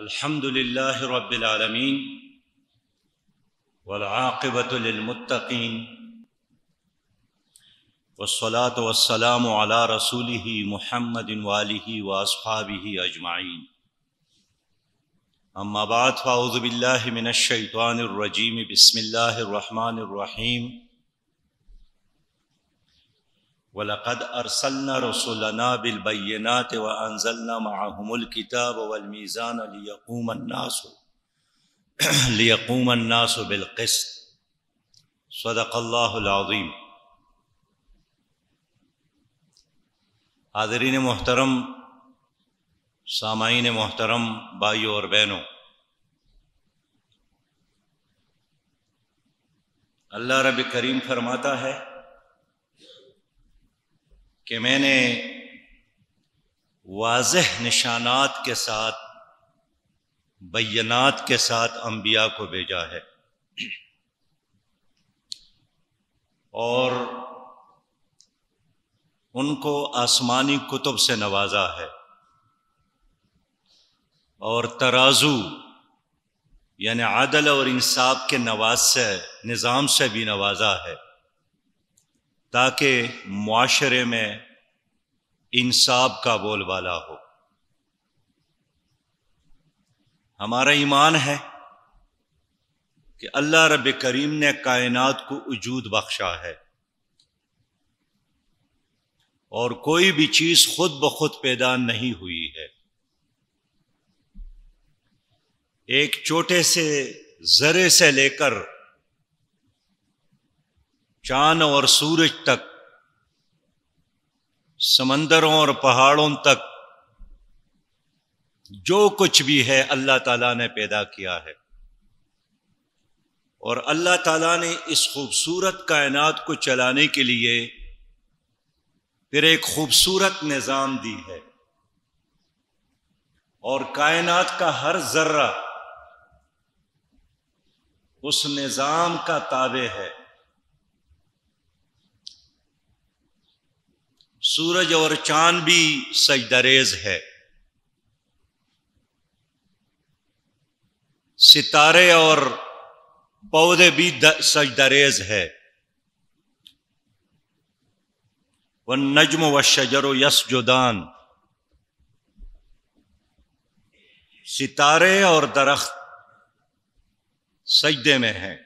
الحمد لله رب العالمين والعاقبة للمتقين والصلاة والسلام على رسوله محمد وآله وأصحابه أجمعين أما بعد فأعوذ بالله من الشيطان الرجيم بسم الله الرحمن الرحيم वलक़द अरसलना रसोलना बिलबैनात व अनजलना माहमुल्किताब वलमीज़ान लियकूम अन्नास लियकूम अन्नास बिलकस्त सदक़ल्लाज़ीम हाजरीन मोहतरम सामाइन मोहतरम भाइयों और बहनों अल्लाह रब करीम फरमाता है कि मैंने वाज निशानात के साथ बैनात के साथ अम्बिया को भेजा है और उनको आसमानी कुतुब से नवाजा है और तराजू यानि आदल और इंसाफ के नवाज से निज़ाम से भी नवाजा है ताकि माशरे में इंसाब का बोलबाला हो हमारा ईमान है कि अल्लाह रब करीम ने कायनात को वजूद बख्शा है और कोई भी चीज खुद ब खुद पैदा नहीं हुई है एक छोटे से जरे से लेकर चांद और सूरज तक समंदरों और पहाड़ों तक जो कुछ भी है अल्लाह ताला ने पैदा किया है और अल्लाह ताला ने इस खूबसूरत कायनात को चलाने के लिए फिर एक खूबसूरत निज़ाम दी है और कायनात का हर ज़र्रा उस निज़ाम का ताबे है सूरज और चांद भी सजदरेज है सितारे और पौधे भी सजदरेज है व नजम व शजर यश जोदान सितारे और दरख्त सजदे में हैं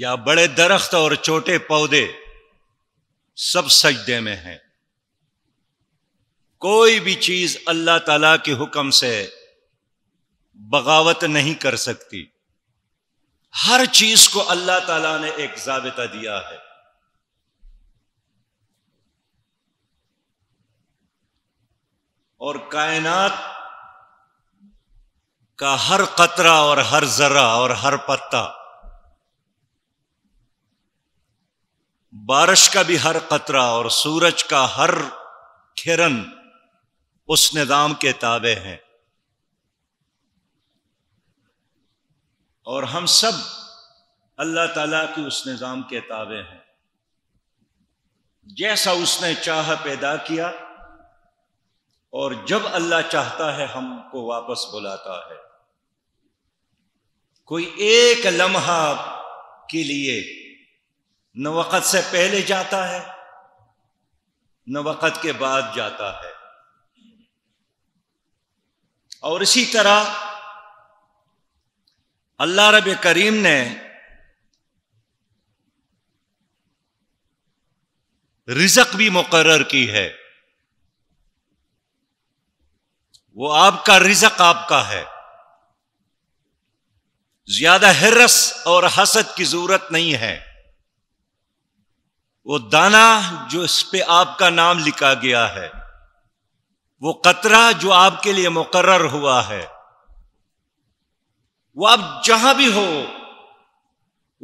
या बड़े दरख्त और छोटे पौधे सब सजदे में हैं कोई भी चीज अल्लाह ताला के हुक्म से बगावत नहीं कर सकती हर चीज को अल्लाह ताला ने एक जाबिता दिया है और कायनात का हर कतरा और हर जरा और हर पत्ता बारिश का भी हर कतरा और सूरज का हर खिरन उस निज़ाम के ताबे हैं और हम सब अल्लाह ताला के उस निज़ाम के ताबे हैं जैसा उसने चाह पैदा किया और जब अल्लाह चाहता है हमको वापस बुलाता है कोई एक लम्हा के लिए न वक़्त से पहले जाता है न वक़्त के बाद जाता है और इसी तरह अल्लाह रब करीम ने रिजक भी मुकर की है वो आपका रिजक आपका है ज्यादा हिरस और हसद की जरूरत नहीं है वो दाना जो इस पे आपका नाम लिखा गया है वो कतरा जो आपके लिए मुकर्र हुआ है वो आप जहां भी हो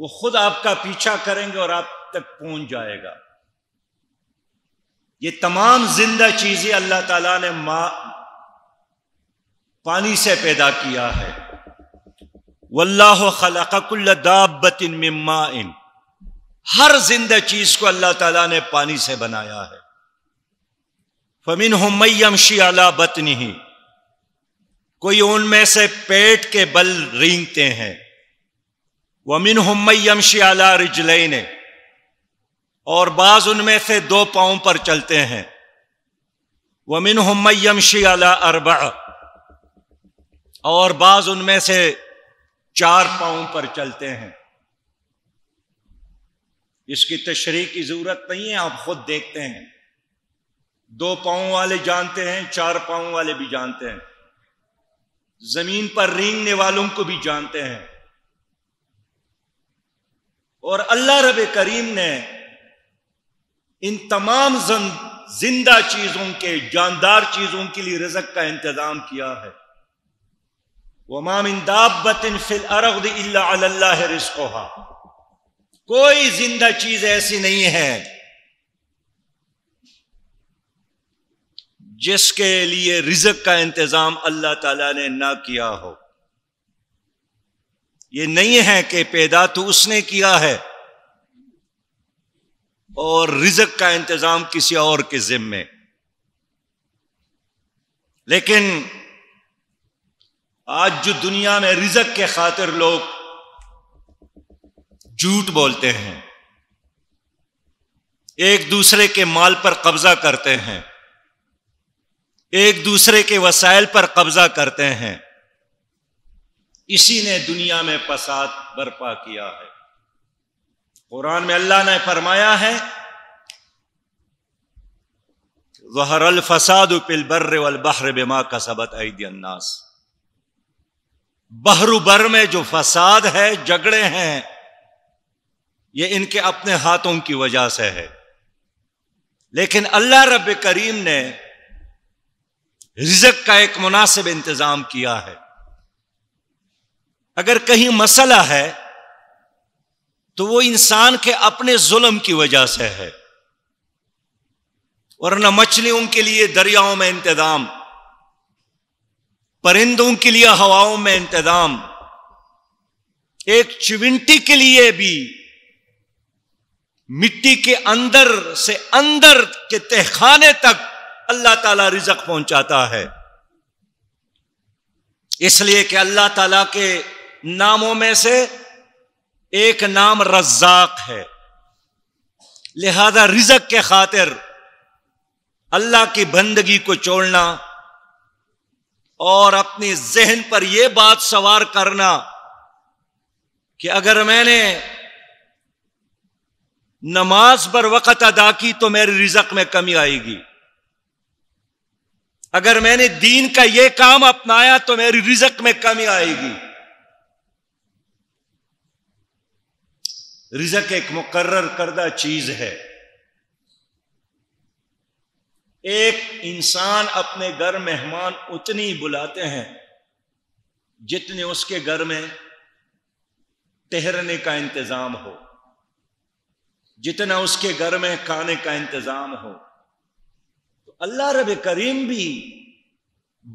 वो खुद आपका पीछा करेंगे और आप तक पहुंच जाएगा ये तमाम जिंदा चीजें अल्लाह ताला ने मां पानी से पैदा किया है वल्लाह खलकुल्ल दाबतिन मिम्मा इन हर जिंदा चीज को अल्लाह तला ने पानी से बनाया है फमिन शी अला बतनी ही कोई उनमें से पेट के बल रींगते हैं वमिन शी अला रिजलई ने और बाज उनमें से दो पाओं पर चलते हैं वमिन शी अला अरबा और बाज उनमें से चार पाओ पर चलते हैं इसकी तशरी की ज़रूरत नहीं है आप खुद देखते हैं दो पाओ वाले जानते हैं चार पाओ वाले भी जानते हैं ज़मीन पर रेंगने वालों को भी जानते हैं और अल्लाह रब करीम ने इन तमाम जिंदा चीज़ों के जानदार चीज़ों के लिए रजक का इंतज़ाम किया है वमाम दाबतिन फिल इला रिस्को हा कोई जिंदा चीज ऐसी नहीं है जिसके लिए रिजक का इंतजाम अल्लाह ताला ने ना किया हो ये नहीं है कि पैदा तो उसने किया है और रिजक का इंतजाम किसी और के जिम्मे लेकिन आज जो दुनिया में रिजक के खातिर लोग झूठ बोलते हैं एक दूसरे के माल पर कब्जा करते हैं एक दूसरे के वसाइल पर कब्जा करते हैं इसी ने दुनिया में फसाद बर्पा किया है कुरान में अल्लाह ने फरमाया है जहरल फसाद पिल बर्र वल बहर बेमा का सबत ऐदनास बहरुबर में जो फसाद है झगड़े हैं ये इनके अपने हाथों की वजह से है लेकिन अल्लाह रब करीम ने रिजक का एक मुनासिब इंतजाम किया है अगर कहीं मसला है तो वो इंसान के अपने जुल्म की वजह से है वरना मछलियों के लिए दरियाओं में इंतजाम परिंदों के लिए हवाओं में इंतजाम एक चिविंटी के लिए भी मिट्टी के अंदर से अंदर के तहखाने तक अल्लाह ताला रिजक पहुंचाता है इसलिए कि अल्लाह ताला के नामों में से एक नाम रज्जाक है लिहाजा रिजक के खातिर अल्लाह की बंदगी को छोड़ना और अपने जहन पर यह बात सवार करना कि अगर मैंने नमाज बर वक्त अदा की तो मेरे रिजक में कमी आएगी अगर मैंने दीन का यह काम अपनाया तो मेरी रिजक में कमी आएगी रिजक एक मुकर्र करदा चीज है एक इंसान अपने घर मेहमान उतनी बुलाते हैं जितने उसके घर में ठहरने का इंतजाम हो जितना उसके घर में खाने का इंतजाम हो तो अल्लाह रब करीम भी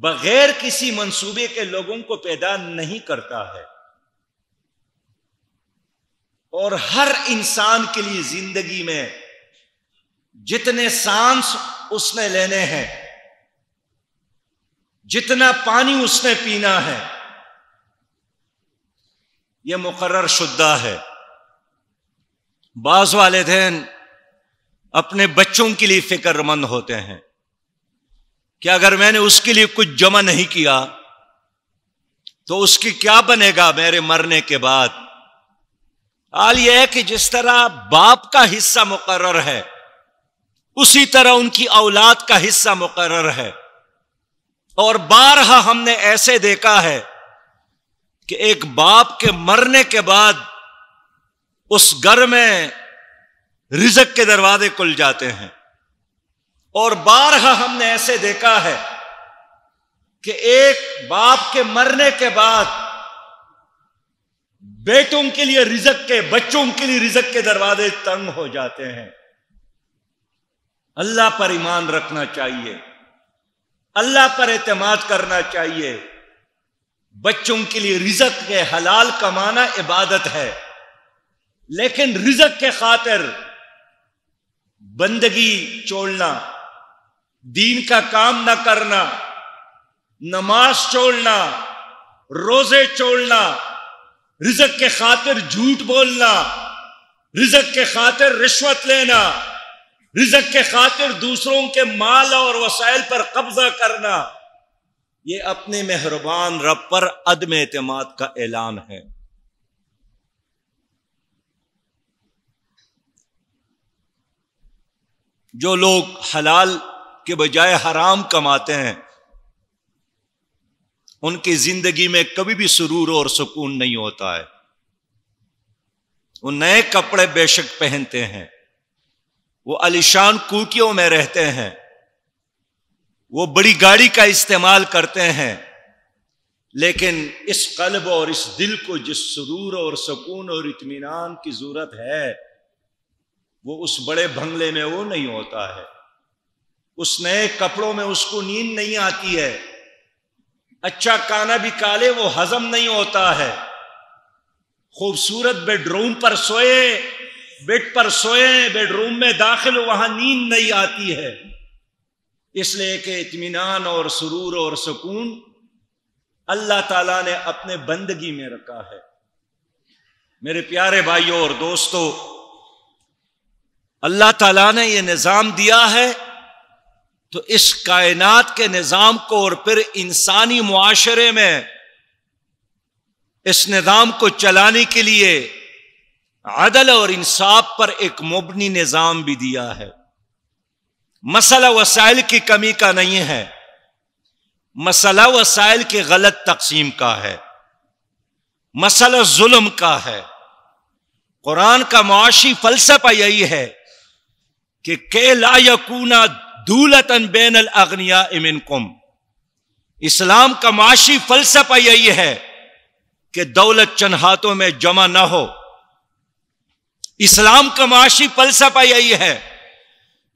बगैर किसी मंसूबे के लोगों को पैदा नहीं करता है और हर इंसान के लिए जिंदगी में जितने सांस उसने लेने हैं जितना पानी उसने पीना है यह मुकर्र शुद्धा है बास वाले दिन अपने बच्चों के लिए फिक्रमंद होते हैं कि अगर मैंने उसके लिए कुछ जमा नहीं किया तो उसकी क्या बनेगा मेरे मरने के बाद हाल यह है कि जिस तरह बाप का हिस्सा मुकर्र है उसी तरह उनकी औलाद का हिस्सा मुकर्र है और बारहा हमने ऐसे देखा है कि एक बाप के मरने के बाद उस घर में रिजक के दरवाजे खुल जाते हैं और बारह हमने ऐसे देखा है कि एक बाप के मरने के बाद बेटों के लिए रिजक के बच्चों के लिए रिजक के दरवाजे तंग हो जाते हैं अल्लाह पर ईमान रखना चाहिए अल्लाह पर एतमाद करना चाहिए बच्चों के लिए रिजक के हलाल कमाना इबादत है लेकिन रिजक के खातिर बंदगी छोड़ना दीन का काम ना करना नमाज छोड़ना रोजे छोड़ना रिजक के खातिर झूठ बोलना रिजक के खातिर रिश्वत लेना रिजक के खातिर दूसरों के माल और वसाइल पर कब्जा करना ये अपने मेहरबान रब पर अदम अतमाद का ऐलान है जो लोग हलाल के बजाय हराम कमाते हैं उनकी जिंदगी में कभी भी सुरूर और सुकून नहीं होता है वो नए कपड़े बेशक पहनते हैं वो अलीशान कुटियों में रहते हैं वो बड़ी गाड़ी का इस्तेमाल करते हैं लेकिन इस कल्ब और इस दिल को जिस सुरूर और सुकून और इतमान की जरूरत है वो उस बड़े बंगले में वो नहीं होता है उस नए कपड़ों में उसको नींद नहीं आती है अच्छा काना भी काले वो हजम नहीं होता है खूबसूरत बेडरूम पर सोए बेड पर सोए बेडरूम में दाखिल वहां नींद नहीं आती है इसलिए कि इतमान और सुरूर और सुकून अल्लाह ताला ने अपने बंदगी में रखा है मेरे प्यारे भाइयों और दोस्तों अल्लाह ताला ने यह निज़ाम दिया है तो इस कायनात के निज़ाम को और फिर इंसानी मुआशरे में इस निज़ाम को चलाने के लिए अदल और इंसाफ पर एक मुबनी निज़ाम भी दिया है मसला वसाइल की कमी का नहीं है मसला वसाइल की गलत तकसीम का है मसला जुल्म का है कुरान का मुआशी फलसफा यही है कि के ला यकूना दूलतन बैन अग्निया इमिन कुम इस्लाम का माशी फलसफा यही है कि दौलत चंद हाथों में जमा ना हो इस्लाम का माशी फलसफा यही है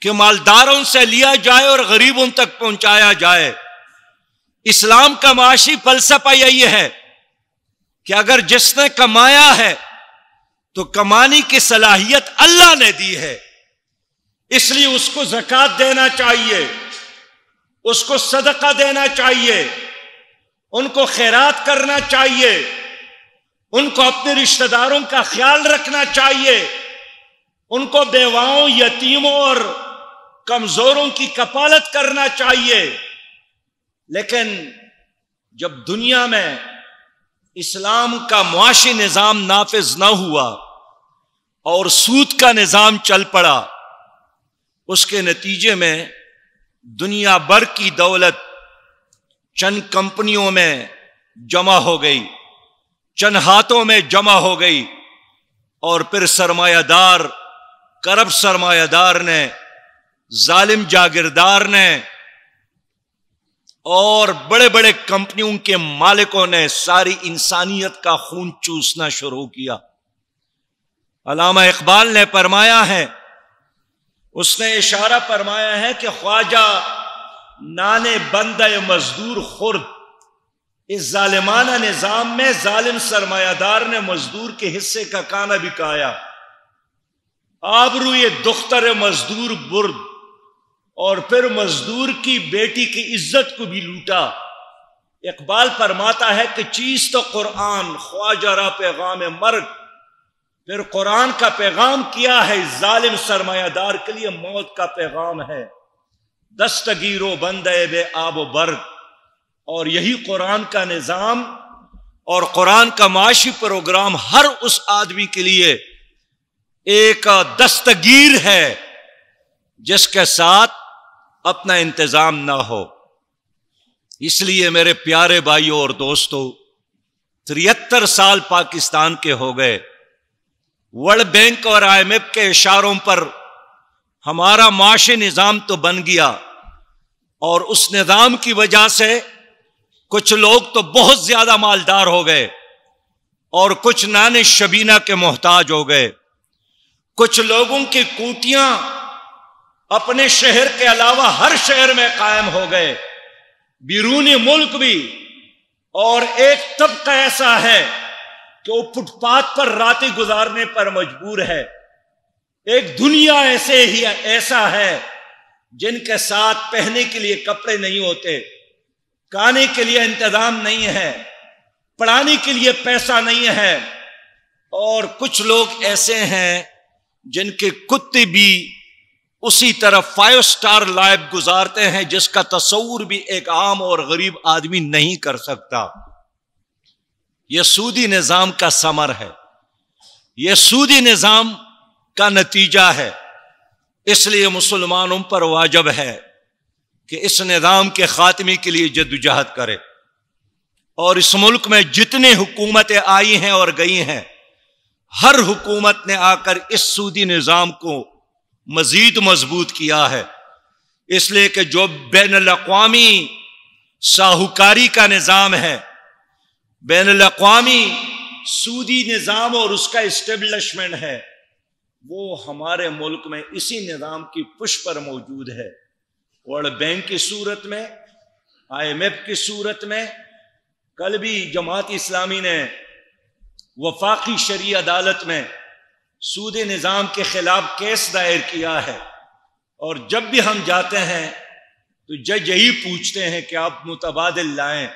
कि मालदारों से लिया जाए और गरीबों तक पहुंचाया जाए इस्लाम का माशी फलसफा यही है कि अगर जिसने कमाया है तो कमाने की सलाहियत अल्लाह ने दी है इसलिए उसको जक़ात देना चाहिए उसको सदका देना चाहिए उनको खैरात करना चाहिए उनको अपने रिश्तेदारों का ख्याल रखना चाहिए उनको बेवाओं यतीमों और कमजोरों की कपालत करना चाहिए लेकिन जब दुनिया में इस्लाम का मुआशी निज़ाम नाफिज ना हुआ और सूद का निज़ाम चल पड़ा उसके नतीजे में दुनिया भर की दौलत चंद कंपनियों में जमा हो गई चंद हाथों में जमा हो गई और फिर सरमायादार करब सरमायादार ने जालिम जागीरदार ने और बड़े बड़े कंपनियों के मालिकों ने सारी इंसानियत का खून चूसना शुरू किया अलामा इकबाल ने फरमाया है उसने इशारा फरमाया है कि ख्वाजा नाने बंद मजदूर खुर्द इस ालिमाना निज़ाम में जालिम सरमायादार ने मजदूर के हिस्से का काना भी कहाया आबरू ये दुख्तर मजदूर बुर्द और फिर मजदूर की बेटी की इज्जत को भी लूटा इकबाल फरमाता है कि चीज तो कुरान ख्वाजा रा पैगाम मर्ग फिर कुरान का पैगाम किया है जालिम सरमायादार के लिए मौत का पैगाम है दस्तगीरो बंद बे आबो बर्ग और यही कुरान का निज़ाम और कुरान का माशी प्रोग्राम हर उस आदमी के लिए एक दस्तगीर है जिसके साथ अपना इंतजाम ना हो इसलिए मेरे प्यारे भाइयों और दोस्तों तिहत्तर साल पाकिस्तान के हो गए वर्ल्ड बैंक और आईएमएफ के इशारों पर हमारा माशी निज़ाम तो बन गया और उस निज़ाम की वजह से कुछ लोग तो बहुत ज़्यादा मालदार हो गए और कुछ नान शबीना के मोहताज हो गए कुछ लोगों की कोटियां अपने शहर के अलावा हर शहर में कायम हो गए बिरूनी मुल्क भी और एक तबका ऐसा है कि वो फुटपाथ पर रातें गुजारने पर मजबूर है एक दुनिया ऐसे ही ऐसा है जिनके साथ पहने के लिए कपड़े नहीं होते खाने के लिए इंतजाम नहीं है पढ़ाने के लिए पैसा नहीं है और कुछ लोग ऐसे हैं जिनके कुत्ते भी उसी तरह फाइव स्टार लाइफ गुजारते हैं जिसका तस्वूर भी एक आम और गरीब आदमी नहीं कर सकता यह सूदी निज़ाम का समर है यह सूदी निज़ाम का नतीजा है इसलिए मुसलमानों पर वाजब है कि इस निज़ाम के ख़ात्मे के लिए जद्दोजहद करे और इस मुल्क में जितनी हुकूमतें आई हैं और गई हैं हर हुकूमत ने आकर इस सूदी निज़ाम को मज़ीद मजबूत किया है इसलिए कि जो बैन अवी साहूकारी का निज़ाम है बैन अवी सूदी निज़ाम और उसका इस्टेब्लिशमेंट है वो हमारे मुल्क में इसी निज़ाम की पुश पर मौजूद है वर्ल्ड बैंक की सूरत में आई एम एफ की सूरत में कल भी जमात इस्लामी ने वफाकी शरी अदालत में सूद निज़ाम के खिलाफ केस दायर किया है और जब भी हम जाते हैं तो जज यही पूछते हैं कि आप मुतबाद लाएं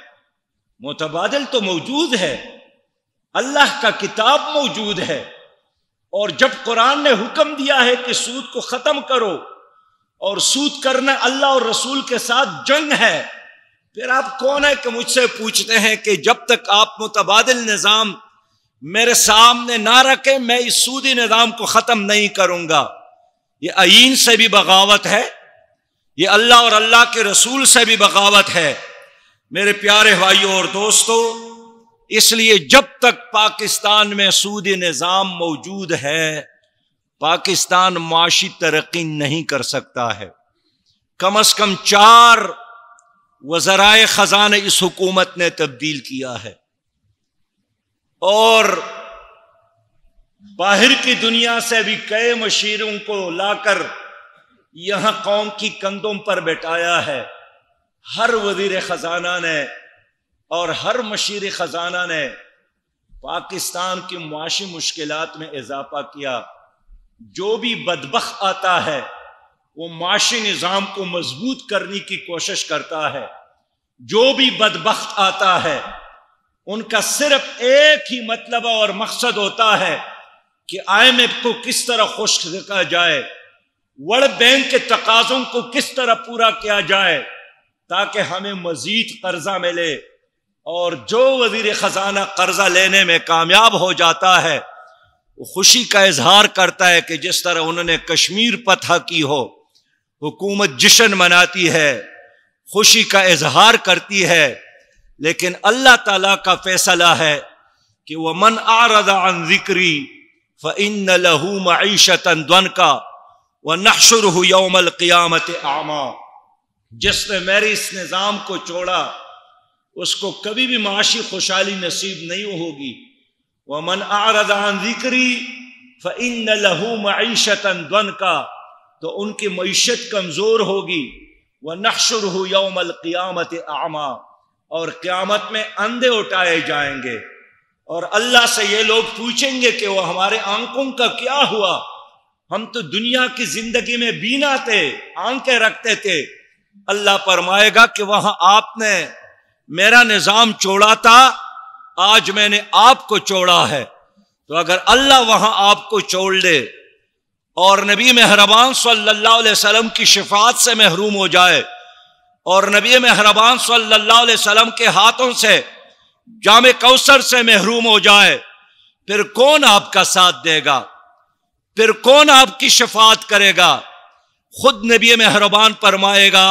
मुतबादल तो मौजूद है अल्लाह का किताब मौजूद है और जब कुरान ने हुक्म दिया है कि सूद को ख़त्म करो और सूद करना अल्लाह और रसूल के साथ जंग है फिर आप कौन है कि मुझसे पूछते हैं कि जब तक आप मुतबाद निज़ाम मेरे सामने ना रखें मैं इस सूदी निज़ाम को ख़त्म नहीं करूंगा ये आइन से भी बगावत है ये अल्लाह और अल्लाह के रसूल से भी बगावत है मेरे प्यारे भाइयों और दोस्तों इसलिए जब तक पाकिस्तान में सूद निज़ाम मौजूद है पाकिस्तान माशी तरक्की नहीं कर सकता है कम अज कम चार वजराए ख़जान इस हुकूमत ने तब्दील किया है और बाहर की दुनिया से भी कई मशीरों को लाकर यहां कौम की कंधों पर बैठाया है हर वजीर खजाना ने और हर मशीर खजाना ने पाकिस्तान की मुआशी मुश्किल में इजाफा किया जो भी बदबक आता है वो माशी निज़ाम को मजबूत करने की कोशिश करता है जो भी बदबक आता है उनका सिर्फ एक ही मतलब और मकसद होता है कि आई एफ को किस तरह खुश रखा जाए वर्ल्ड बैंक के तकाजों को किस तरह पूरा किया जाए ताकि हमें मजीद कर्जा मिले और जो वजीर ख़जाना कर्जा लेने में कामयाब हो जाता है वो खुशी का इजहार करता है कि जिस तरह उन्होंने कश्मीर फतह की हो हुकूमत जश्न मनाती है खुशी का इजहार करती है लेकिन अल्लाह ताला का फैसला है कि वह मन आरदा अन जिक्री फ इन लहू मीशतन द्वन का व नशर यौमल क़ियामत आमा जिसने मेरे इस निज़ाम को छोड़ा उसको कभी भी माशी खुशहाली नसीब नहीं होगी वह मन आरदान जिक्री फ़िन लहू मीशत द्वन का तो उनकी मीशत कमज़ोर होगी वह नक्शर हो यौमल क़ियामत आमा और क़्यामत में अंधे उठाए जाएंगे और अल्लाह से ये लोग पूछेंगे कि वह हमारे आंखों का क्या हुआ हम तो दुनिया की ज़िंदगी में बीना थे आंखें रखते थे अल्लाह फरमाएगा कि वहां आपने मेरा निज़ाम चोड़ा था आज मैंने आपको चोड़ा है तो अगर अल्लाह वहां आपको छोड़ ले और नबी मेहरबान सल्लल्लाहु अलैहि वसल्लम की शिफात से महरूम हो जाए और नबी मेहरबान सल्लल्लाहु अलैहि वसल्लम के हाथों से जाम कौसर से महरूम हो जाए फिर कौन आपका साथ देगा फिर कौन आपकी शिफात करेगा खुद नबी मेहरबान फरमाएगा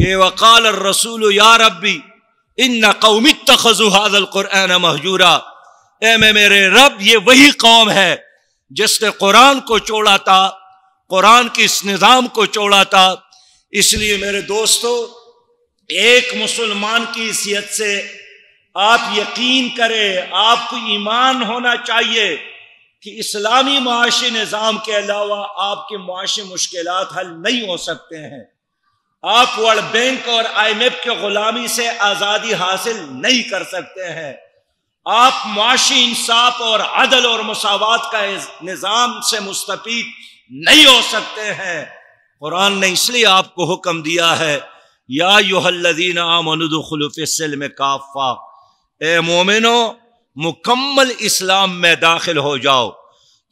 कि वकाल रसूल या रबी इन न कौमी तखजु हाजल कुरान महजूरा ए मैं मेरे रब ये वही कौम है जिसने कुरान को चोड़ा था कुरान के इस निज़ाम को चोड़ा था इसलिए मेरे दोस्तों एक मुसलमान की हैसियत से आप यकीन करें आपको ईमान होना चाहिए कि इस्लामी माशी निज़ाम के अलावा आपके माशी मुश्किल हल नहीं हो सकते हैं आप वर्ल्ड बैंक और आई एम एफ के गुलामी से आज़ादी हासिल नहीं कर सकते हैं आप माशी इंसाफ और अदल और मसावत का निज़ाम से मुस्तफ़ नहीं हो सकते हैं कुरान ने इसलिए आपको हुक्म दिया है या युहल्लदीन आमनुदखलुफ़िसल काफ़ा ए मोमिनो मुकम्मल इस्लाम में दाखिल हो जाओ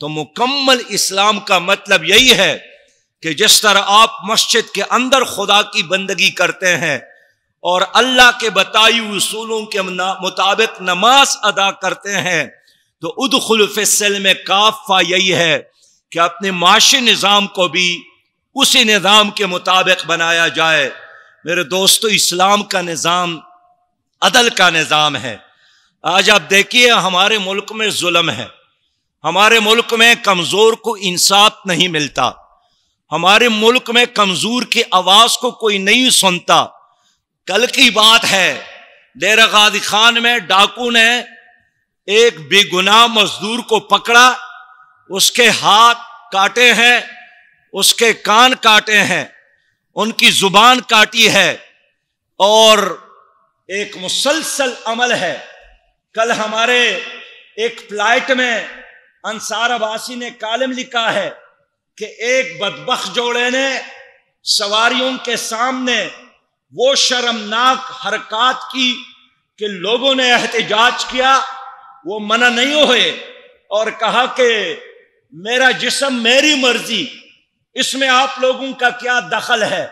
तो मुकम्मल इस्लाम का मतलब यही है कि जिस तरह आप मस्जिद के अंदर खुदा की बंदगी करते हैं और अल्लाह के बताई उसूलों के मुताबिक नमाज अदा करते हैं तो उद फिसल में काफ़ा यही है कि अपने माशी निज़ाम को भी उसी निज़ाम के मुताबिक बनाया जाए मेरे दोस्तों इस्लाम का निज़ाम अदल का निज़ाम है आज आप देखिए हमारे मुल्क में जुल्म है हमारे मुल्क में कमजोर को इंसाफ नहीं मिलता हमारे मुल्क में कमजोर की आवाज को कोई नहीं सुनता कल की बात है डेरा गादी खान में डाकू ने एक बेगुनाह मजदूर को पकड़ा उसके हाथ काटे हैं उसके कान काटे हैं उनकी जुबान काटी है और एक मुसलसल अमल है कल हमारे एक फ्लाइट में अंसार अबासी ने कालम लिखा है कि एक बदबख जोड़े ने सवारियों के सामने वो शर्मनाक हरकत की कि लोगों ने एहतजाज किया वो मना नहीं हुए और कहा कि मेरा जिसम मेरी मर्जी इसमें आप लोगों का क्या दखल है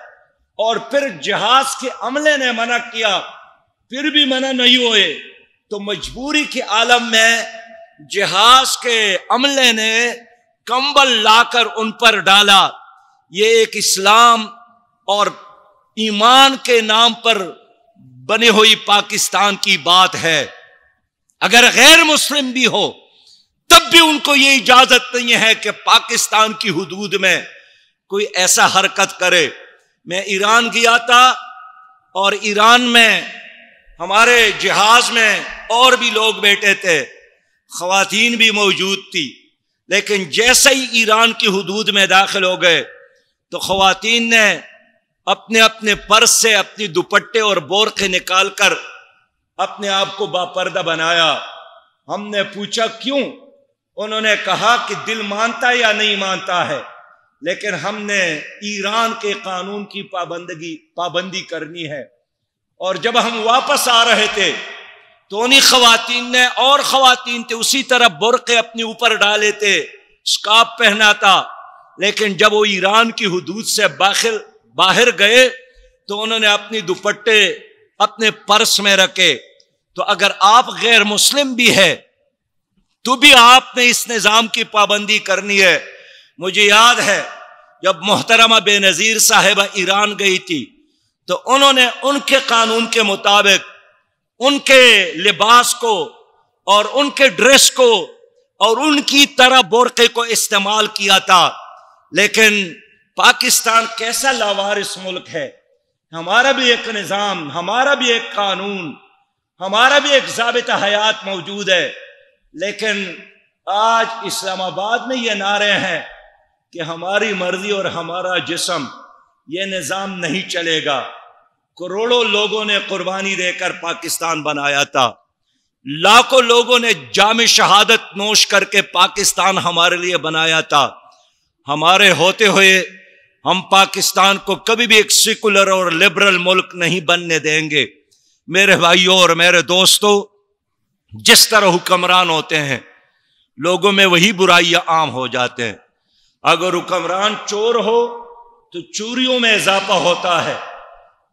और फिर जहाज के अमले ने मना किया फिर भी मना नहीं हुए तो मजबूरी के आलम में जहाज के अमले ने कंबल लाकर उन पर डाला ये एक इस्लाम और ईमान के नाम पर बनी हुई पाकिस्तान की बात है अगर गैर मुस्लिम भी हो तब भी उनको ये इजाजत नहीं है कि पाकिस्तान की हदूद में कोई ऐसा हरकत करे मैं ईरान गया था और ईरान में हमारे जहाज में और भी लोग बैठे थे खातन भी मौजूद थी लेकिन जैसे ही ईरान की हदूद में दाखिल हो गए तो खातन ने अपने अपने पर्स से अपनी दुपट्टे और बोरखे निकाल कर अपने आप को बापर्दा बनाया हमने पूछा क्यों उन्होंने कहा कि दिल मानता या नहीं मानता है लेकिन हमने ईरान के कानून की पाबंदगी पाबंदी करनी है और जब हम वापस आ रहे थे दोनों खातन ने और खातन थे उसी तरह बुरके अपने ऊपर डाले थे स्काप पहना था लेकिन जब वो ईरान की हदूद से बाखिल बाहर गए तो उन्होंने अपनी दुपट्टे अपने पर्स में रखे तो अगर आप गैर मुस्लिम भी है तो भी आपने इस निज़ाम की पाबंदी करनी है मुझे याद है जब मोहतरमा बेनज़ीर साहिबा ईरान गई थी तो उन्होंने उनके कानून के मुताबिक उनके लिबास को और उनके ड्रेस को और उनकी तरह बोरके को इस्तेमाल किया था लेकिन पाकिस्तान कैसा लावारिस मुल्क है हमारा भी एक निज़ाम हमारा भी एक कानून हमारा भी एक जबता हयात मौजूद है लेकिन आज इस्लामाबाद में ये नारे हैं कि हमारी मर्जी और हमारा जिसम ये निज़ाम नहीं चलेगा करोड़ों लोगों ने कुर्बानी देकर पाकिस्तान बनाया था लाखों लोगों ने जाम शहादत नोश करके पाकिस्तान हमारे लिए बनाया था हमारे होते हुए हम पाकिस्तान को कभी भी एक सिकुलर और लिबरल मुल्क नहीं बनने देंगे मेरे भाइयों और मेरे दोस्तों जिस तरह हुक्मरान होते हैं लोगों में वही बुराइयां आम हो जाते हैं अगर हुक्मरान चोर हो तो चूरियों में इजाफा होता है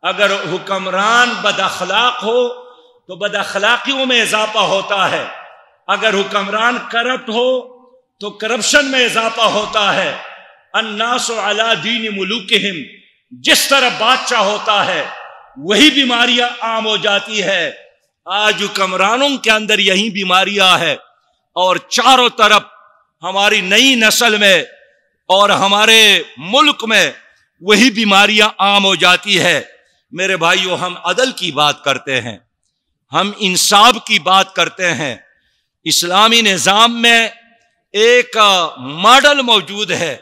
अगर हुक्मरान अखलाक हो तो बद अखलाकियों में इजाफा होता है अगर हुक्मरान करप्ट हो तो करप्शन में इजाफा होता है अन्नास अला दीन मलुक हिम जिस तरह बादशाह होता है वही बीमारियां आम हो जाती है आज हुक्मरानों के अंदर यही बीमारियां है और चारों तरफ हमारी नई नस्ल में और हमारे मुल्क में वही बीमारियां आम हो जाती है मेरे भाइयों हम अदल की बात करते हैं हम इंसाफ की बात करते हैं इस्लामी निज़ाम में एक मॉडल मौजूद है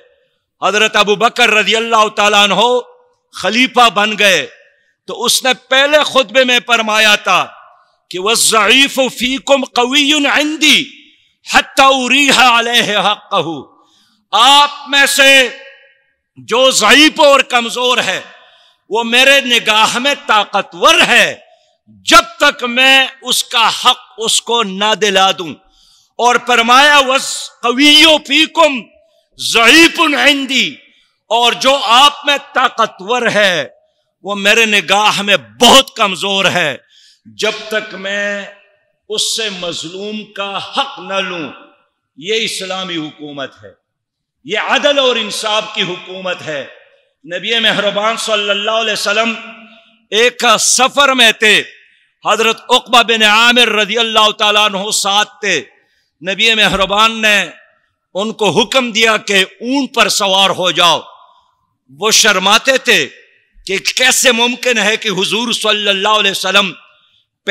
हजरत अबू बकर रजी अल्लाह तहो खलीफा बन गए तो उसने पहले खुतबे में फरमाया था कि वह ज़ीफ़ फ़ीकुम कवीदी हतरी आप में से जो ज़ीफ और कमज़ोर है वो मेरे निगाह में ताकतवर है जब तक मैं उसका हक उसको ना दिला दूं और परमाया वस कवियो फीकुम जहीपुन हिंदी और जो आप में ताकतवर है वो मेरे निगाह में बहुत कमजोर है जब तक मैं उससे मजलूम का हक न लू ये इस्लामी हुकूमत है ये अदल और इंसाफ की हुकूमत है नबी मेहरबान सल्लाम एक सफ़र में थे हज़रत उकबा बिन आमिर रजी अल्लाह तु साथ थे नबी मेहरबान ने उनको हुक्म दिया कि ऊन पर सवार हो जाओ वो शर्माते थे कि कैसे मुमकिन है कि हुजूर सल्लल्लाहु अलैहि वसल्लम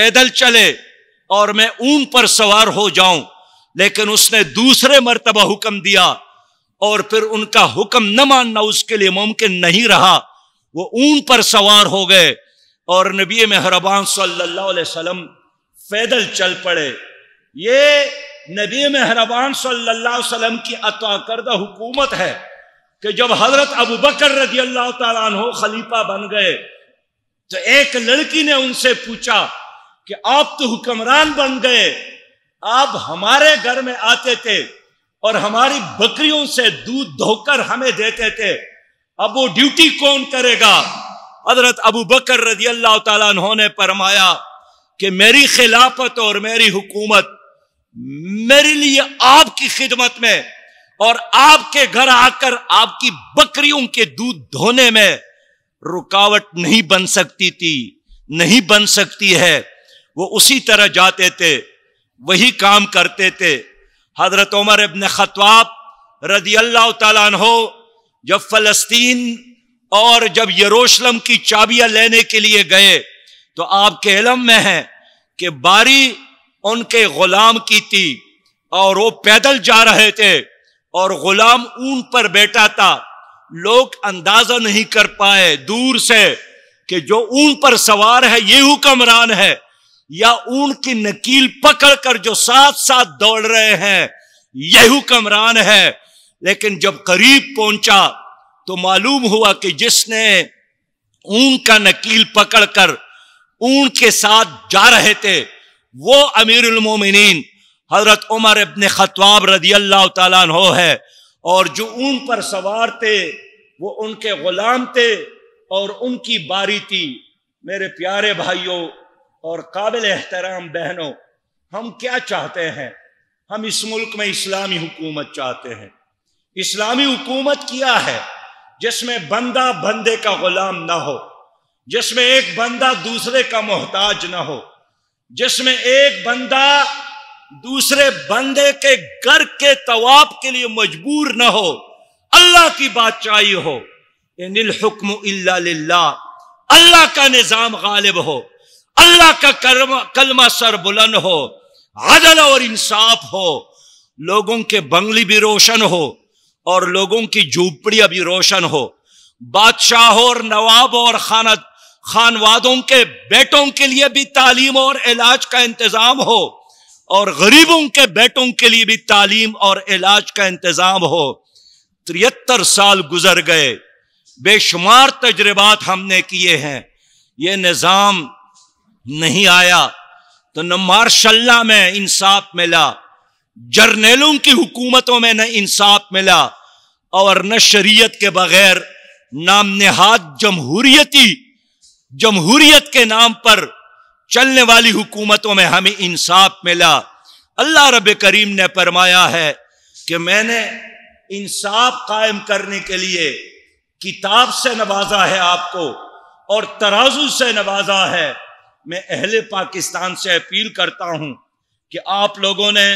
पैदल चले और मैं ऊन पर सवार हो जाऊं लेकिन उसने दूसरे मरतबा हुक्म दिया और फिर उनका हुक्म न मानना उसके लिए मुमकिन नहीं रहा वो ऊन पर सवार हो गए और नबी मेहरबान सल्लल्लाहु पैदल चल पड़े ये नबी मेहरबान सल्लल्लाहु की अता करदा हुकूमत है कि जब हजरत अबू बकर रजी अल्लाह तु खलीफा बन गए तो एक लड़की ने उनसे पूछा कि आप तो हुक्मरान बन गए आप हमारे घर में आते थे और हमारी बकरियों से दूध धोकर हमें देते थे अब वो ड्यूटी कौन करेगा हजरत अबू बकर रजी अल्लाह तहोने फरमाया कि मेरी खिलाफत और मेरी हुकूमत मेरे लिए आपकी खिदमत में और आपके घर आकर आपकी बकरियों के दूध धोने में रुकावट नहीं बन सकती थी नहीं बन सकती है वो उसी तरह जाते थे वही काम करते थे हजरत उमर इबन खतवाब रदी अल्लाह जब फलस्तीन और जब यरूशलम की चाबियां लेने के लिए गए तो आपके इलम में है कि बारी उनके गुलाम की थी और वो पैदल जा रहे थे और गुलाम ऊन पर बैठा था लोग अंदाजा नहीं कर पाए दूर से कि जो ऊन पर सवार है ये हुक्मरान है या ऊन की नकील पकड़कर जो साथ साथ दौड़ रहे हैं यही कमरान है लेकिन जब करीब पहुंचा तो मालूम हुआ कि जिसने ऊन का नकील पकड़कर ऊन के साथ जा रहे थे वो अमीर उलमोमिन हजरत उमर इबन खतवाब रदी अल्लाह हो है और जो ऊन पर सवार थे वो उनके गुलाम थे और उनकी बारी थी मेरे प्यारे भाइयों और काबिल एहतराम बहनों हम क्या चाहते हैं हम इस मुल्क में इस्लामी हुकूमत चाहते हैं इस्लामी हुकूमत किया है जिसमें बंदा बंदे का गुलाम ना हो जिसमें एक बंदा दूसरे का मोहताज ना हो जिसमें एक बंदा दूसरे बंदे के घर के तवाब के लिए मजबूर ना हो अल्लाह की बात चाहिए हो इन हुक्म अल्लाह का निज़ाम गालिब हो अल्लाह का कर्म कलमा सर बुलंद हो आदल और इंसाफ हो लोगों के बंगली भी रोशन हो और लोगों की झूपड़ियां भी रोशन हो बादशाह और नवाब और खाना खानवादों के बेटों के लिए भी तालीम और इलाज का इंतजाम हो और गरीबों के बेटों के लिए भी तालीम और इलाज का इंतजाम हो त्रिहत्तर साल गुजर गए बेशुमार तजर्बात हमने किए हैं ये निज़ाम नहीं आया तो न मार्शल्ला में इंसाफ मिला जर्नेलों की हुकूमतों में न इंसाफ मिला और न शरीयत के बगैर नाम नेहाद जमहूरियती जमहूरियत के नाम पर चलने वाली हुकूमतों में हमें इंसाफ मिला अल्लाह रब करीम ने फरमाया है कि मैंने इंसाफ कायम करने के लिए किताब से नवाजा है आपको और तराजू से नवाजा है मैं अहले पाकिस्तान से अपील करता हूं कि आप लोगों ने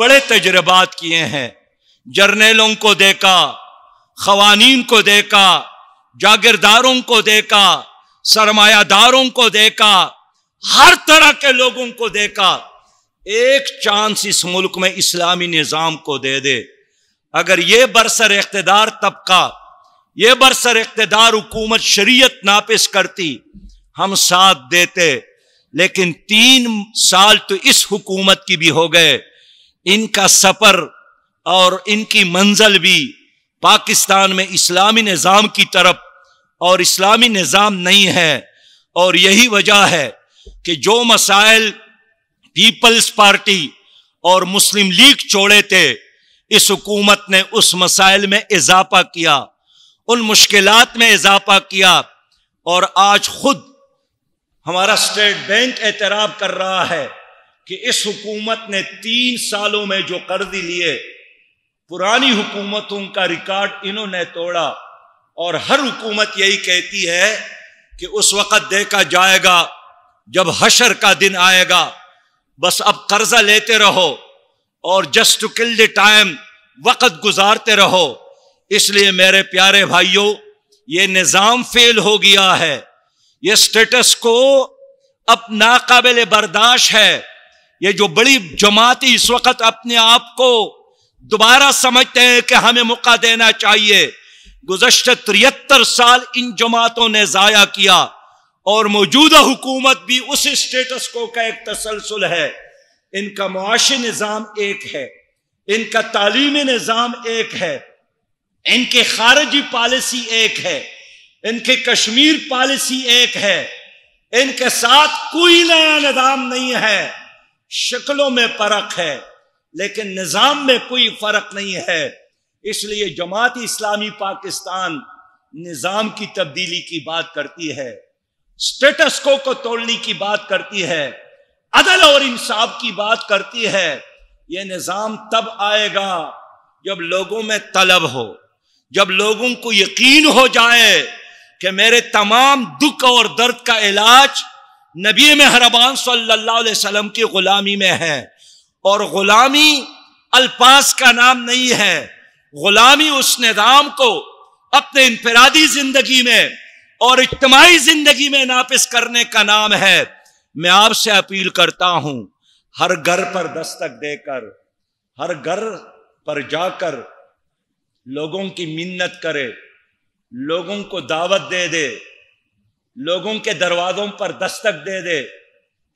बड़े तजर्बात किए हैं जर्नेलों को देखा खवानीन को देखा जागीरदारों को देखा सरमायादारों को देखा हर तरह के लोगों को देखा एक चांस इस मुल्क में इस्लामी निज़ाम को दे दे अगर ये बरसर इकतदार तबका ये बरसर इकतदार हुकूमत शरीयत नापिस करती हम साथ देते लेकिन तीन साल तो इस हुकूमत की भी हो गए इनका सफर और इनकी मंजिल भी पाकिस्तान में इस्लामी निज़ाम की तरफ और इस्लामी निज़ाम नहीं है और यही वजह है कि जो मसाइल पीपल्स पार्टी और मुस्लिम लीग छोड़े थे इस हुकूमत ने उस मसाइल में इजाफा किया उन मुश्किलात में इजाफा किया और आज खुद हमारा स्टेट बैंक एतराब कर रहा है कि इस हुकूमत ने तीन सालों में जो कर्ज लिए पुरानी हुकूमतों का रिकॉर्ड इन्होंने तोड़ा और हर हुकूमत यही कहती है कि उस वक़्त देखा जाएगा जब हशर का दिन आएगा बस अब कर्जा लेते रहो और just to kill the time वक़्त गुजारते रहो इसलिए मेरे प्यारे भाइयों ये निज़ाम फेल हो गया है ये स्टेटस को अब नाकाबिल बर्दाश्त है ये जो बड़ी जमाती इस वक्त अपने आप को दोबारा समझते हैं कि हमें मौका देना चाहिए गुजशत तिहत्तर साल इन जमातों ने ज़ाया किया और मौजूदा हुकूमत भी उस स्टेटस को का एक तसलसल है इनका मुआशी निज़ाम एक है इनका तालीमी निज़ाम एक है इनके खारजी पॉलिसी एक है इनके कश्मीर पॉलिसी एक है इनके साथ कोई नया निजाम नहीं है शक्लों में फर्क है लेकिन निज़ाम में कोई फर्क नहीं है इसलिए जमात इस्लामी पाकिस्तान निज़ाम की तब्दीली की बात करती है स्टेटस को को तोड़ने की बात करती है अदल और इंसाफ की बात करती है यह निज़ाम तब आएगा जब लोगों में तलब हो जब लोगों को यकीन हो जाए કે મેરે તમામ દુખ ઓર dard કા ઇલાજ નબી મે હરબાન સલ્લલ્લાહ અલેસલમ કી ગુલામી મે હૈ ઓર ગુલામી અલપાસ કા નામ નહીં હૈ ગુલામી ઉસ નિظام કો અપને ઇનફિરાદી જિંદગી મે ઓર ઇજતમાઈ જિંદગી મે નાફિસ karne કા નામ હૈ મે આપ સે અપીલ કરતા હું હર ઘર પર دستक દેકર હર ઘર પર જાકર લોગો કી મિન્નત કરે लोगों को दावत दे दे लोगों के दरवाज़ों पर दस्तक दे दे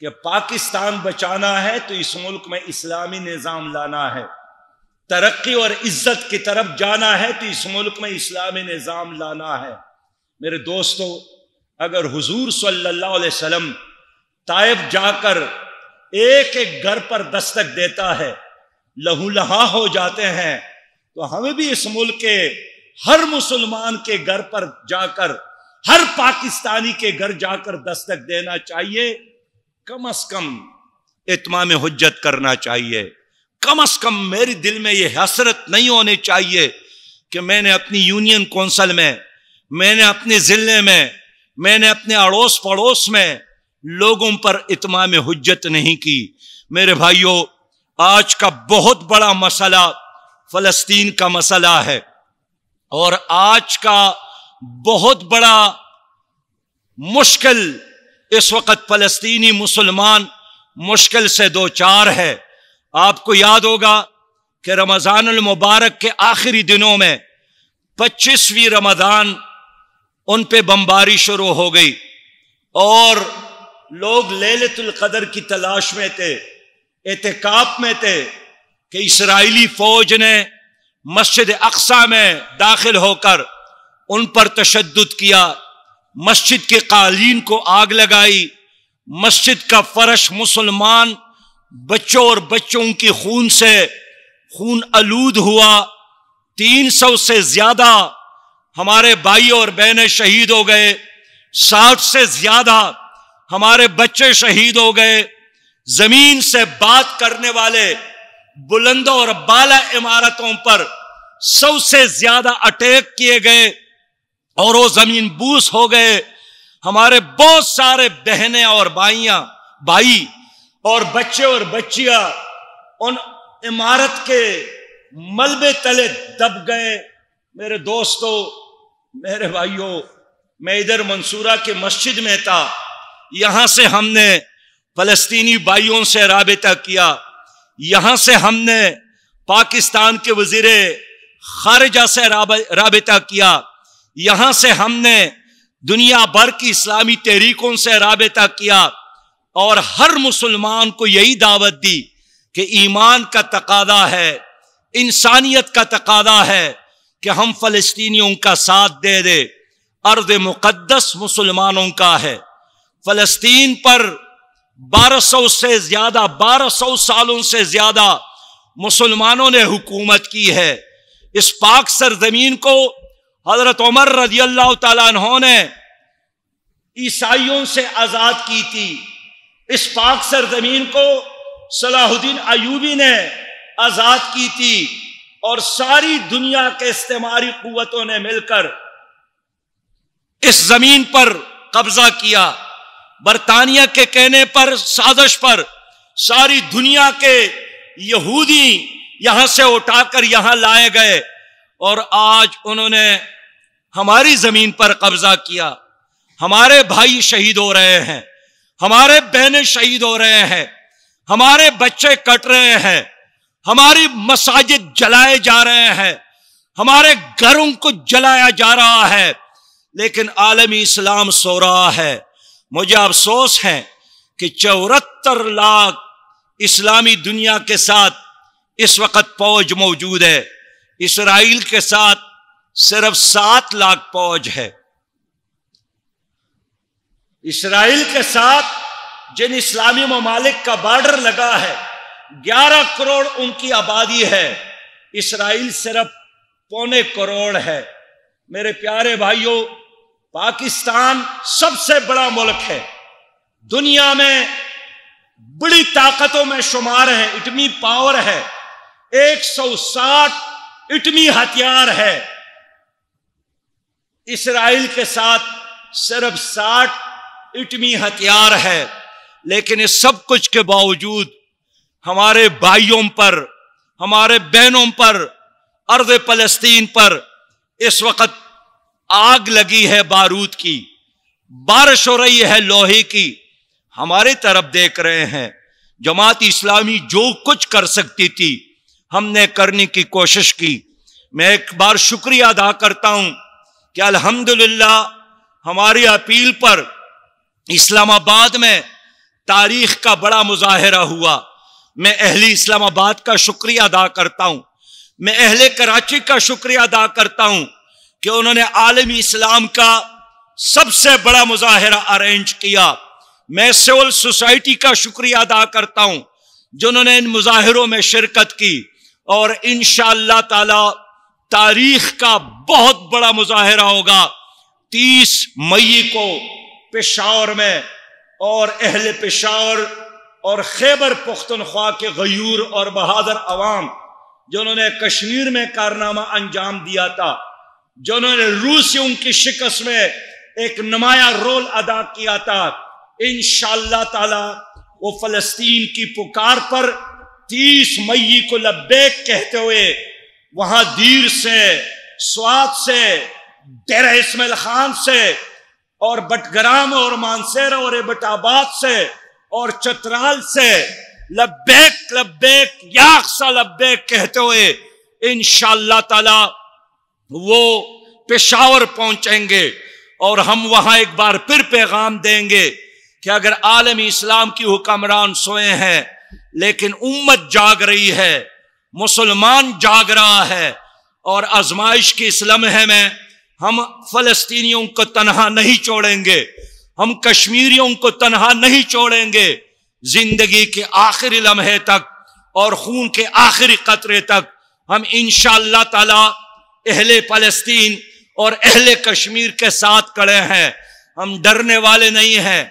कि पाकिस्तान बचाना है तो इस मुल्क में इस्लामी निज़ाम लाना है तरक्की और इज्जत की तरफ जाना है तो इस मुल्क में इस्लामी निज़ाम लाना है मेरे दोस्तों अगर हुजूर सल्लल्लाहु अलैहि वसल्लम ताइब जाकर एक एक घर पर दस्तक देता है लहूलहा हो जाते हैं तो हमें भी इस मुल्क के हर मुसलमान के घर पर जाकर हर पाकिस्तानी के घर जाकर दस्तक देना चाहिए कम अज कम इतमाम हजत करना चाहिए कम अज कम मेरे दिल में यह हसरत नहीं होनी चाहिए कि मैंने अपनी यूनियन कौंसल में मैंने अपने ज़िले में मैंने अपने अड़ोस पड़ोस में लोगों पर इतमाम हजत नहीं की मेरे भाइयों आज का बहुत बड़ा मसला फ़लस्तीन का मसला है और आज का बहुत बड़ा मुश्किल इस वक्त फलस्तीनी मुसलमान मुश्किल से दो चार है आपको याद होगा कि रमज़ान मुबारक के आखिरी दिनों में पच्चीसवीं रमज़ान उन पे बमबारी शुरू हो गई और लोग लेलतुल कदर की तलाश में थे एहतिकाफ में थे कि इसराइली फौज ने मस्जिद अक्सा में दाखिल होकर उन पर तशद किया मस्जिद के कालीन को आग लगाई मस्जिद का फर्श मुसलमान बच्चों और बच्चों की खून से खून आलूद हुआ तीन सौ से ज्यादा हमारे भाई और बहनें शहीद हो गए साठ से ज्यादा हमारे बच्चे शहीद हो गए जमीन से बात करने वाले बुलंद और बाला इमारतों पर सबसे ज्यादा अटैक किए गए और वो जमीन बूस हो गए हमारे बहुत सारे बहने और भाइया भाई और बच्चे और बच्चिया उन इमारत के मलबे तले दब गए मेरे दोस्तों मेरे भाइयों मैं इधर मंसूरा के मस्जिद में था यहां से हमने फलस्तीनी भाइयों से रबता किया यहां से हमने पाकिस्तान के वजीर खारजा से रबता किया यहां से हमने दुनिया भर की इस्लामी तहरीकों से रबता किया और हर मुसलमान को यही दावत दी कि ईमान का तकादा है इंसानियत का तकादा है कि हम फलस्तियों का साथ दे दे अर्द मुकदस मुसलमानों का है फलस्तीन पर सौ से ज्यादा सौ सालों से ज्यादा मुसलमानों ने हुकूमत की है इस पाक सरजमीन को हजरत उमर रजी अल्लाह तहों ने ईसाइयों से आज़ाद की थी इस पाक सरजमीन को सलाहुद्दीन अयूबी ने आज़ाद की थी और सारी दुनिया के इस्तेमारी कुतों ने मिलकर इस जमीन पर कब्जा किया बरतानिया के कहने पर साजिश पर सारी दुनिया के यहूदी यहां से उठाकर यहां लाए गए और आज उन्होंने हमारी जमीन पर कब्जा किया हमारे भाई शहीद हो रहे हैं हमारे बहने शहीद हो रहे हैं हमारे बच्चे कट रहे हैं हमारी मसाजिद जलाए जा रहे हैं हमारे घरों को जलाया जा रहा है लेकिन आलमी इस्लाम सो रहा है मुझे अफसोस है कि चौहत्तर लाख इस्लामी दुनिया के साथ इस वक्त फौज मौजूद है इसराइल के साथ सिर्फ सात लाख फौज है इसराइल के साथ जिन इस्लामी ममालिक का बॉर्डर लगा है ग्यारह करोड़ उनकी आबादी है इसराइल सिर्फ पौने करोड़ है मेरे प्यारे भाइयों पाकिस्तान सबसे बड़ा मुल्क है दुनिया में बड़ी ताकतों में शुमार है इटमी पावर है 160 इटमी हथियार है इसराइल के साथ सिर्फ 60 इटमी हथियार है लेकिन इस सब कुछ के बावजूद हमारे भाइयों पर हमारे बहनों पर अर्ज फलस्तीन पर इस वक्त आग लगी है बारूद की बारिश हो रही है लोहे की हमारे तरफ देख रहे हैं जमात इस्लामी जो कुछ कर सकती थी हमने करने की कोशिश की मैं एक बार शुक्रिया अदा करता हूं कि अल्हम्दुलिल्लाह हमारी अपील पर इस्लामाबाद में तारीख का बड़ा मुजाहरा हुआ मैं अहली इस्लामाबाद का शुक्रिया अदा करता हूं मैं अहले कराची का शुक्रिया अदा करता हूं कि उन्होंने आलमी इस्लाम का सबसे बड़ा मुजाहरा अरेंज किया मैं सिविल सोसाइटी का शुक्रिया अदा करता हूं जिन्होंने इन मुजाहरों में शिरकत की और इन ताला तारीख का बहुत बड़ा मुजाहरा होगा तीस मई को पेशावर में और अहल पेशावर और खैबर पुख्तनख्वा के गयूर और बहादुर अवाम जिन्होंने कश्मीर में कारनामा अंजाम दिया था जिन्होंने से उनकी शिकस्त में एक नुमाया रोल अदा किया था इन ताला वो फलस्तीन की पुकार पर तीस मई को लब्बैक कहते हुए वहां दीर से स्वाद से डेरा इसमेल खान से और बटग्राम और मानसेरा और बटाबाद से और चतराल से लब्बैक लब्बैक याक्सा लब्बेक कहते हुए इन ताला वो पेशावर पहुंचेंगे और हम वहां एक बार फिर पैगाम देंगे कि अगर आलम इस्लाम की हुक्मरान सोए हैं लेकिन उम्मत जाग रही है मुसलमान जाग रहा है और आजमाइश के इस लम्हे में हम फलस्तीनियों को तनहा नहीं छोड़ेंगे हम कश्मीरियों को तनहा नहीं छोड़ेंगे जिंदगी के आखिरी लम्हे तक और खून के आखिरी कतरे तक हम इन ताला अहले फलस्तीन और अहले कश्मीर के साथ खड़े हैं हम डरने वाले नहीं हैं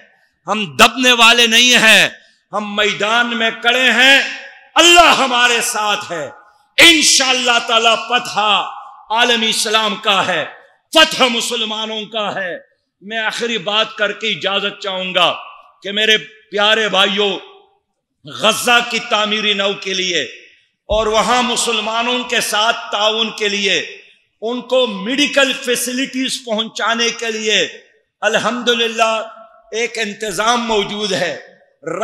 हम दबने वाले नहीं हैं हम मैदान में खड़े हैं अल्लाह हमारे साथ है इन ताला फतहा आलम इस्लाम का है फतह मुसलमानों का है मैं आखिरी बात करके इजाजत चाहूंगा कि मेरे प्यारे भाइयों गजा की तामीरी नव के लिए और वहां मुसलमानों के साथ ताउन के लिए उनको मेडिकल फैसिलिटीज पहुंचाने के लिए अल्हम्दुलिल्लाह एक इंतजाम मौजूद है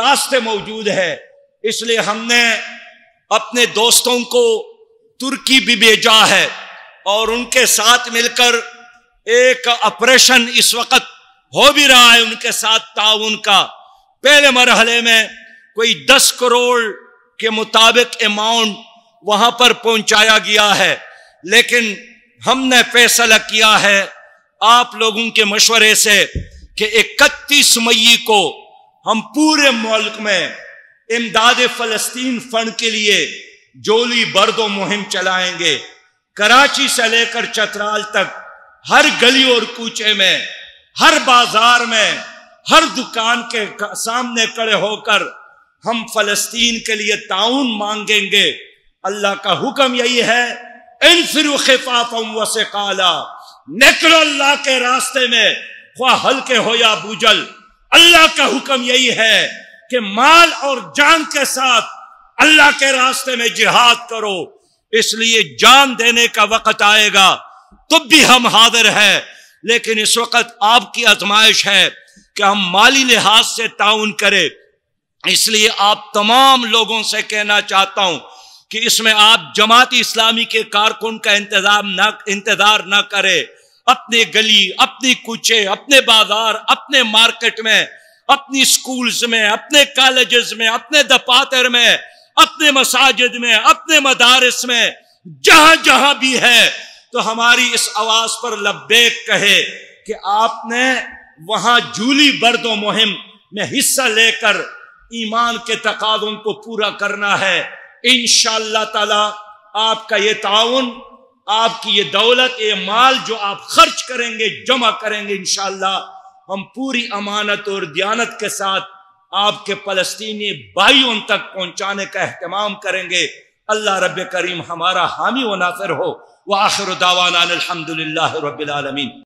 रास्ते मौजूद है इसलिए हमने अपने दोस्तों को तुर्की भी भेजा है और उनके साथ मिलकर एक ऑपरेशन इस वक्त हो भी रहा है उनके साथ ताउन का पहले मरहले में कोई दस करोड़ के मुताबिक अमाउंट वहां पर पहुंचाया गया है लेकिन हमने फैसला किया है आप लोगों के मशवरे से कि इकतीस मई को हम पूरे मुल्क में इमदाद फलस्तीन फंड के लिए जोली बर्दो मुहिम चलाएंगे कराची से लेकर चतराल तक हर गली और कूचे में हर बाजार में हर दुकान के सामने खड़े होकर हम फलस्तीन के लिए ताउन मांगेंगे अल्लाह का हुक्म यही है निकलो अल्लाह के रास्ते में ख्वा हल्के हो या भूजल अल्लाह का हुक्म यही है कि माल और जान के साथ अल्लाह के रास्ते में जिहाद करो इसलिए जान देने का वक्त आएगा तब भी हम हाजिर है लेकिन इस वक्त आपकी आजमाइश है कि हम माली लिहाज से ताउन करें इसलिए आप तमाम लोगों से कहना चाहता हूं कि इसमें आप जमात इस्लामी के कारकुन का इंतजाम न इंतजार ना करें अपने गली अपनी कुचे अपने बाजार अपने मार्केट में अपनी स्कूल्स में अपने कॉलेजेस में अपने दफातर में अपने मसाजिद में अपने मदारस में जहां जहां भी है तो हमारी इस आवाज पर लब्बेक कहे कि आपने वहां जूली बर्दो मुहिम में हिस्सा लेकर ईमान के तकादों को पूरा करना है इन ताला आपका ये ताउन आपकी ये दौलत ये माल जो आप खर्च करेंगे जमा करेंगे इन हम पूरी अमानत और दयानत के साथ आपके फलस्तनी भाइयों तक पहुंचाने का अहतमाम करेंगे अल्लाह रब करीम हमारा हामी व नाफिर हो व आखिर दावान अलहमदिल्ला रबीआलमीन